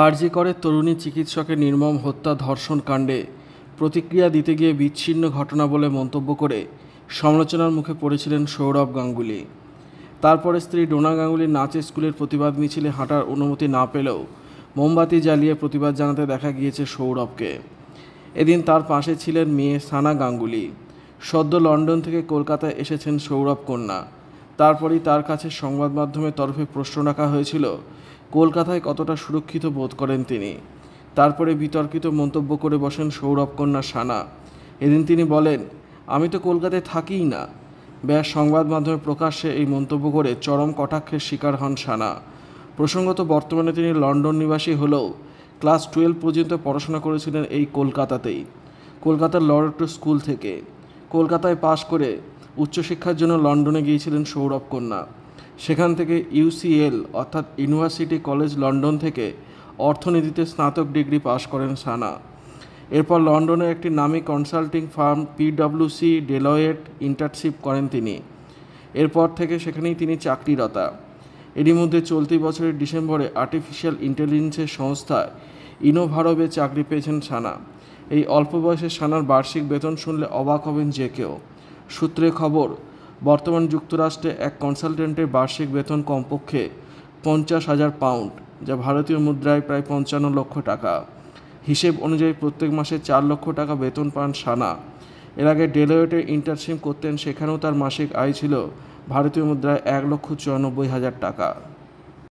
আর করে তরুণী চিকিৎসকের নির্মম হত্যা ধর্ষণ কাণ্ডে প্রতিক্রিয়া দিতে গিয়ে বিচ্ছিন্ন ঘটনা বলে মন্তব্য করে সমালোচনার মুখে পড়েছিলেন সৌরভ গাঙ্গুলি তারপরে স্ত্রী ডোনা গাঙ্গুলি নাচে স্কুলের প্রতিবাদ মিছিলে হাঁটার অনুমতি না পেলেও মোমবাতি জ্বালিয়ে প্রতিবাদ জানাতে দেখা গিয়েছে সৌরভকে এদিন তার পাশে ছিলেন মেয়ে সানা গাঙ্গুলি সদ্য লন্ডন থেকে কলকাতায় এসেছেন সৌরভ কন্যা তারপরেই তার কাছে সংবাদ মাধ্যমের তরফে প্রশ্ন রাখা হয়েছিল কলকাতায় কতটা সুরক্ষিত বোধ করেন তিনি তারপরে বিতর্কিত মন্তব্য করে বসেন সৌরভ কন্যা সানা এদিন তিনি বলেন আমি তো কলকাতায় থাকিই না ব্যাস সংবাদ মাধ্যমে প্রকাশ্যে এই মন্তব্য করে চরম কটাক্ষের শিকার হন সানা প্রসঙ্গত বর্তমানে তিনি লন্ডন নিবাসী হলেও ক্লাস টুয়েলভ পর্যন্ত পড়াশোনা করেছিলেন এই কলকাতাতেই কলকাতার লরেটো স্কুল থেকে কলকাতায় পাশ করে উচ্চশিক্ষার জন্য লন্ডনে গিয়েছিলেন সৌরভ কন্যা সেখান থেকে ইউসিএল অর্থাৎ ইউনিভার্সিটি কলেজ লন্ডন থেকে অর্থনীতিতে স্নাতক ডিগ্রি পাশ করেন সানা এরপর লন্ডনের একটি নামী কনসাল্টিং ফার্ম পিডব্লিউসি ডেলয়েট ইন্টার্নশিপ করেন তিনি এরপর থেকে সেখানেই তিনি চাকরিরতা এরই মধ্যে চলতি বছরের ডিসেম্বরে আর্টিফিশিয়াল ইন্টেলিজেন্সের সংস্থায় ইনোভারবে চাকরি পেয়েছেন সানা এই অল্প বয়সে সানার বার্ষিক বেতন শুনলে অবাক হবেন যে কেউ সূত্রে খবর বর্তমান যুক্তরাষ্ট্রে এক কনসালটেন্টের বার্ষিক বেতন কমপক্ষে পঞ্চাশ হাজার পাউন্ড যা ভারতীয় মুদ্রায় প্রায় পঞ্চান্ন লক্ষ টাকা হিসেব অনুযায়ী প্রত্যেক মাসে চার লক্ষ টাকা বেতন পান সানা এর আগে ডেলোয়েটে ইন্টার্নশিপ করতেন সেখানেও তার মাসিক আয় ছিল ভারতীয় মুদ্রায় এক লক্ষ চুরানব্বই হাজার টাকা